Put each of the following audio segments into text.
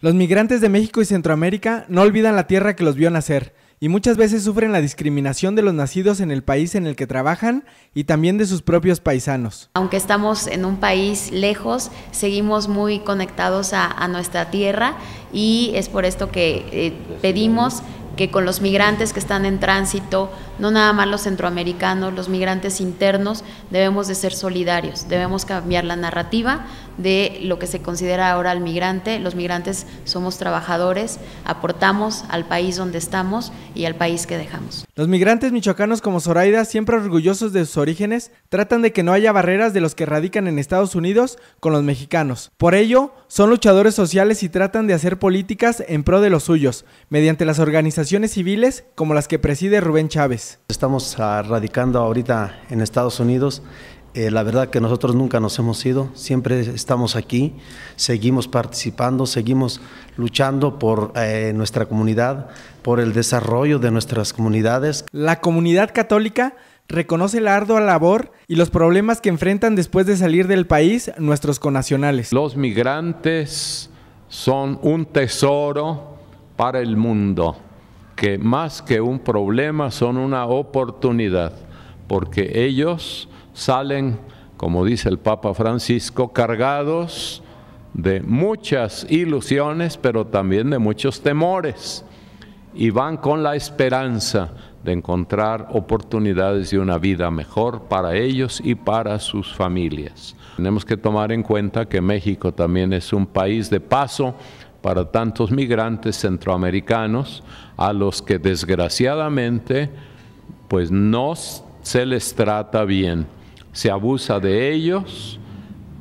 Los migrantes de México y Centroamérica no olvidan la tierra que los vio nacer y muchas veces sufren la discriminación de los nacidos en el país en el que trabajan y también de sus propios paisanos. Aunque estamos en un país lejos, seguimos muy conectados a, nuestra tierra y es por esto que eh, pedimos que con los migrantes que están en tránsito, no nada más los centroamericanos, los migrantes internos, debemos de ser solidarios, debemos cambiar la narrativa de lo que se considera ahora el migrante. Los migrantes somos trabajadores, aportamos al país donde estamos y al país que dejamos. Los migrantes michoacanos como Zoraida, siempre orgullosos de sus orígenes, tratan de que no haya barreras de los que radican en Estados Unidos con los mexicanos. Por ello, son luchadores sociales y tratan de hacer políticas en pro de los suyos, mediante las organizaciones civiles como las que preside Rubén Chávez. Estamos ah, radicando ahorita en Estados Unidos. Eh, la verdad que nosotros nunca nos hemos ido, siempre estamos aquí, seguimos participando, seguimos luchando por eh, nuestra comunidad, por el desarrollo de nuestras comunidades. La comunidad católica reconoce la ardua labor y los problemas que enfrentan después de salir del país nuestros conacionales. Los migrantes son un tesoro para el mundo que más que un problema son una oportunidad, porque ellos salen, como dice el Papa Francisco, cargados de muchas ilusiones, pero también de muchos temores, y van con la esperanza de encontrar oportunidades y una vida mejor para ellos y para sus familias. Tenemos que tomar en cuenta que México también es un país de paso para tantos migrantes centroamericanos a los que desgraciadamente pues no se les trata bien. Se abusa de ellos,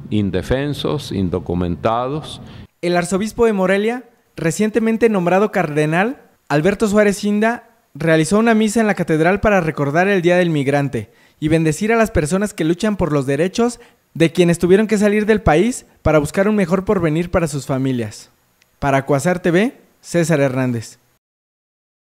indefensos, indocumentados. El arzobispo de Morelia, recientemente nombrado cardenal, Alberto Suárez Inda, realizó una misa en la catedral para recordar el Día del Migrante y bendecir a las personas que luchan por los derechos de quienes tuvieron que salir del país para buscar un mejor porvenir para sus familias. Para Cuasar TV, César Hernández.